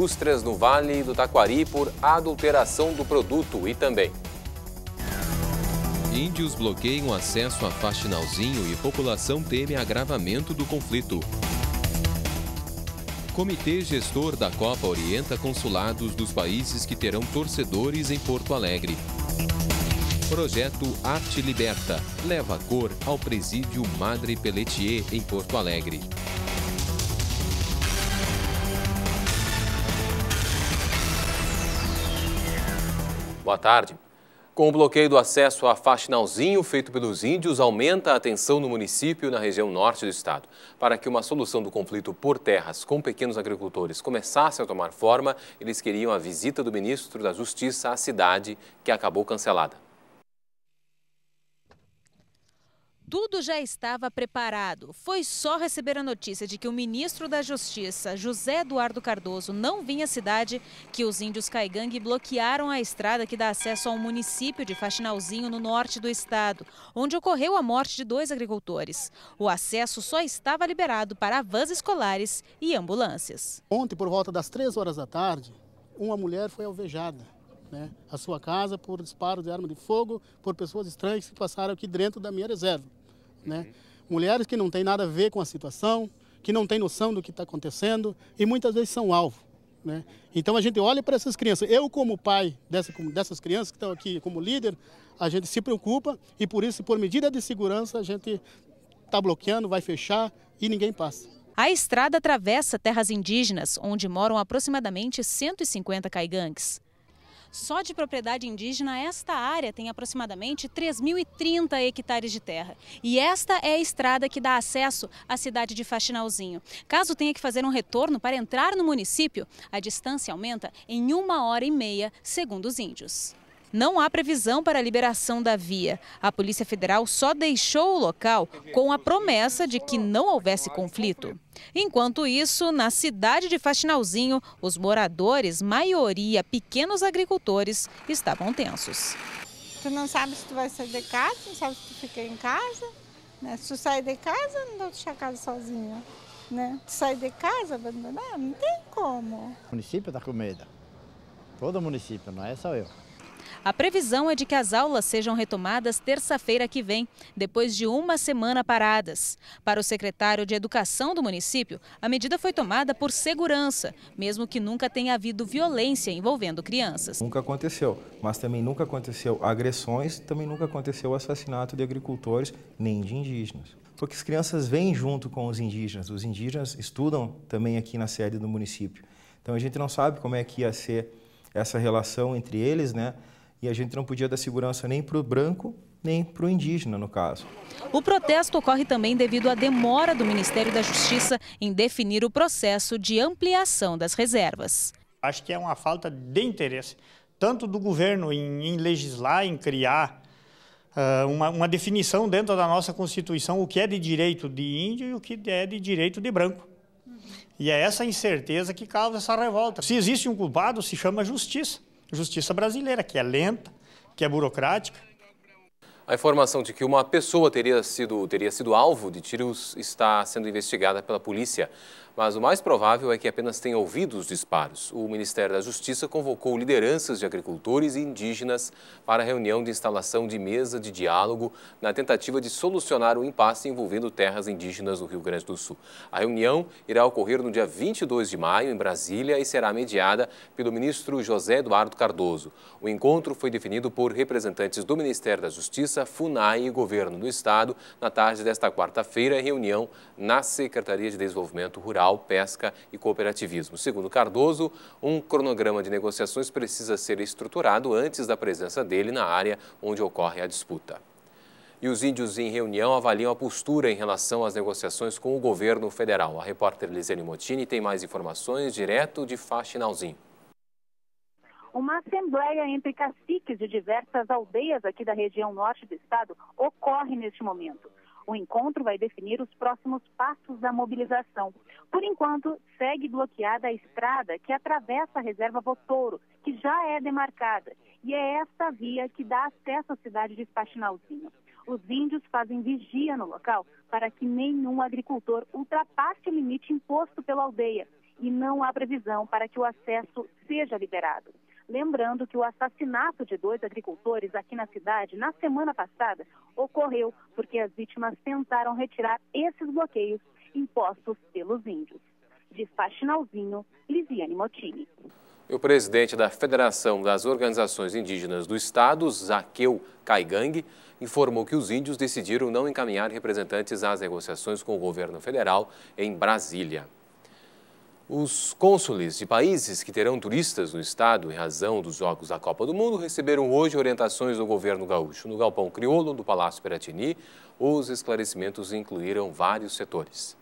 indústrias no Vale do Taquari por adulteração do produto e também. Índios bloqueiam acesso a faxinalzinho e população teme agravamento do conflito. Comitê gestor da Copa orienta consulados dos países que terão torcedores em Porto Alegre. Projeto Arte Liberta leva cor ao presídio Madre Pelletier, em Porto Alegre. Boa tarde. Com o bloqueio do acesso a faxinalzinho feito pelos índios, aumenta a tensão no município e na região norte do estado. Para que uma solução do conflito por terras com pequenos agricultores começasse a tomar forma, eles queriam a visita do ministro da Justiça à cidade, que acabou cancelada. Tudo já estava preparado. Foi só receber a notícia de que o ministro da Justiça, José Eduardo Cardoso, não vinha à cidade que os índios Caigangue bloquearam a estrada que dá acesso ao município de Faxinalzinho, no norte do estado, onde ocorreu a morte de dois agricultores. O acesso só estava liberado para vans escolares e ambulâncias. Ontem, por volta das três horas da tarde, uma mulher foi alvejada né, a sua casa por disparo de arma de fogo por pessoas estranhas que passaram aqui dentro da minha reserva. Né? Uhum. Mulheres que não têm nada a ver com a situação, que não têm noção do que está acontecendo e muitas vezes são alvo. Né? Então a gente olha para essas crianças. Eu, como pai dessa, dessas crianças que estão aqui, como líder, a gente se preocupa e por isso, por medida de segurança, a gente está bloqueando, vai fechar e ninguém passa. A estrada atravessa terras indígenas, onde moram aproximadamente 150 caigangues. Só de propriedade indígena, esta área tem aproximadamente 3.030 hectares de terra. E esta é a estrada que dá acesso à cidade de Faxinalzinho. Caso tenha que fazer um retorno para entrar no município, a distância aumenta em uma hora e meia, segundo os índios não há previsão para a liberação da via. A Polícia Federal só deixou o local com a promessa de que não houvesse conflito. Enquanto isso, na cidade de Faxinalzinho, os moradores, maioria pequenos agricultores, estavam tensos. Tu não sabe se tu vai sair de casa, não sabe se tu fica em casa. Né? Se tu sair de casa, não dá deixar a casa sozinha. Né? Tu sai de casa, abandonar, não tem como. O município está com medo. Todo município, não é só eu. A previsão é de que as aulas sejam retomadas terça-feira que vem, depois de uma semana paradas. Para o secretário de Educação do município, a medida foi tomada por segurança, mesmo que nunca tenha havido violência envolvendo crianças. Nunca aconteceu, mas também nunca aconteceu agressões, também nunca aconteceu assassinato de agricultores nem de indígenas. Porque as crianças vêm junto com os indígenas, os indígenas estudam também aqui na sede do município. Então a gente não sabe como é que ia ser essa relação entre eles, né? E a gente não podia dar segurança nem para o branco, nem para o indígena, no caso. O protesto ocorre também devido à demora do Ministério da Justiça em definir o processo de ampliação das reservas. Acho que é uma falta de interesse, tanto do governo em, em legislar, em criar uh, uma, uma definição dentro da nossa Constituição o que é de direito de índio e o que é de direito de branco. E é essa incerteza que causa essa revolta. Se existe um culpado, se chama justiça. Justiça brasileira, que é lenta, que é burocrática. A informação de que uma pessoa teria sido, teria sido alvo de tiros está sendo investigada pela polícia mas o mais provável é que apenas tenha ouvido os disparos. O Ministério da Justiça convocou lideranças de agricultores e indígenas para reunião de instalação de mesa de diálogo na tentativa de solucionar o impasse envolvendo terras indígenas no Rio Grande do Sul. A reunião irá ocorrer no dia 22 de maio, em Brasília, e será mediada pelo ministro José Eduardo Cardoso. O encontro foi definido por representantes do Ministério da Justiça, FUNAI e Governo do Estado na tarde desta quarta-feira, em reunião na Secretaria de Desenvolvimento Rural rural, pesca e cooperativismo. Segundo Cardoso, um cronograma de negociações precisa ser estruturado antes da presença dele na área onde ocorre a disputa e os índios em reunião avaliam a postura em relação às negociações com o governo federal. A repórter Lisiane Motini tem mais informações direto de Faxinalzinho. Uma assembleia entre caciques de diversas aldeias aqui da região norte do estado ocorre neste momento. O encontro vai definir os próximos passos da mobilização. Por enquanto, segue bloqueada a estrada que atravessa a reserva Votouro, que já é demarcada, e é esta via que dá acesso à cidade de Faxinalzinho. Os índios fazem vigia no local para que nenhum agricultor ultrapasse o limite imposto pela aldeia e não há previsão para que o acesso seja liberado. Lembrando que o assassinato de dois agricultores aqui na cidade na semana passada ocorreu porque as vítimas tentaram retirar esses bloqueios impostos pelos índios. De Faxinalzinho, Lisiane Motini. O presidente da Federação das Organizações Indígenas do Estado, Zaqueu Caigang, informou que os índios decidiram não encaminhar representantes às negociações com o governo federal em Brasília. Os cônsules de países que terão turistas no estado em razão dos Jogos da Copa do Mundo receberam hoje orientações do governo gaúcho. No galpão crioulo do Palácio Piratini, os esclarecimentos incluíram vários setores.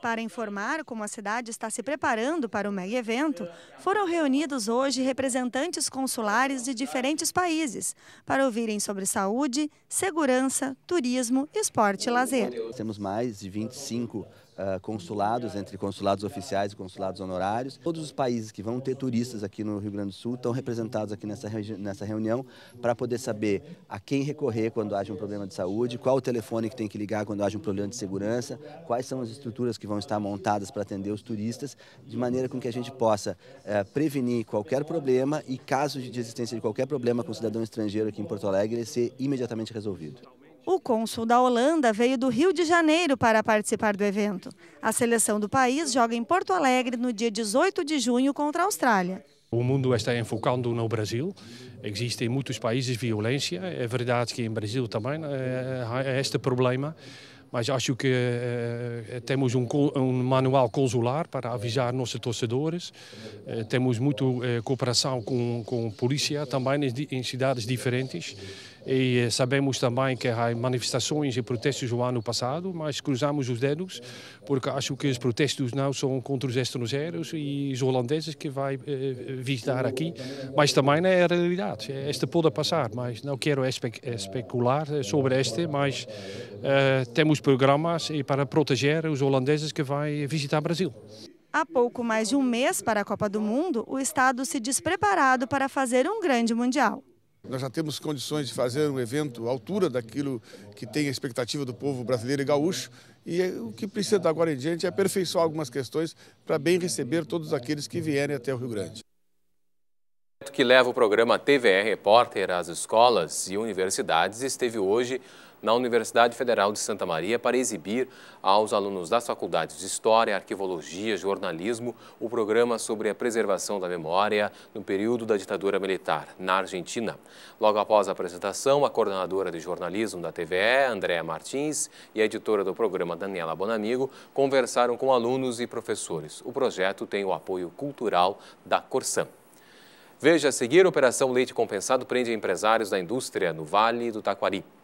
Para informar como a cidade está se preparando para o mega evento, foram reunidos hoje representantes consulares de diferentes países para ouvirem sobre saúde, segurança, turismo, esporte e lazer. Temos mais de 25 uh, consulados, entre consulados oficiais e consulados honorários. Todos os países que vão ter turistas aqui no Rio Grande do Sul estão representados aqui nessa, nessa reunião para poder saber a quem recorrer quando haja um problema de saúde, qual o telefone que tem que ligar quando haja um problema de segurança, quais são as estruturas que vão estar montadas para atender os turistas, de maneira com que a gente possa uh, prevenir qualquer problema e caso de existência de qualquer problema com o cidadão estrangeiro aqui em Porto Alegre, ele ser imediatamente resolvido. O cônsul da Holanda veio do Rio de Janeiro para participar do evento. A seleção do país joga em Porto Alegre no dia 18 de junho contra a Austrália. O mundo está enfocando no Brasil. Existe em muitos países violência. É verdade que em Brasil também eh, há este problema. Mas acho que eh, eh temos um, um, manual consular para avisar nossos torcedores. Eh, temos muita eh, cooperação com, com polícia também em, em cidades diferentes. E eh, sabemos também que há manifestações e protestos no ano passado, mas cruzamos os dedos, porque acho que os protestos não são contra os estrangeiros e os holandeses que vão eh, eh, visitar aqui, mas também é a realidade. É este pode passar, mas não quero espe especular sobre este, mas eh, temos programas para proteger os holandeses que vão visitar o Brasil. Há pouco mais de um mês para a Copa do Mundo, o Estado se diz preparado para fazer um grande Mundial. Nós já temos condições de fazer um evento à altura daquilo que tem a expectativa do povo brasileiro e gaúcho. E é, o que precisa da agora em diante é aperfeiçoar algumas questões para bem receber todos aqueles que vierem até o Rio Grande. Que leva o programa TVR Repórter às escolas e universidades esteve hoje na Universidade Federal de Santa Maria para exibir aos alunos das faculdades de História, Arquivologia, Jornalismo o programa sobre a preservação da memória no período da ditadura militar na Argentina. Logo após a apresentação, a coordenadora de jornalismo da TVE, Andréa Martins, e a editora do programa, Daniela Bonamigo, conversaram com alunos e professores. O projeto tem o apoio cultural da Corsã. Veja a seguir, a Operação Leite Compensado prende empresários da indústria no Vale do Taquari.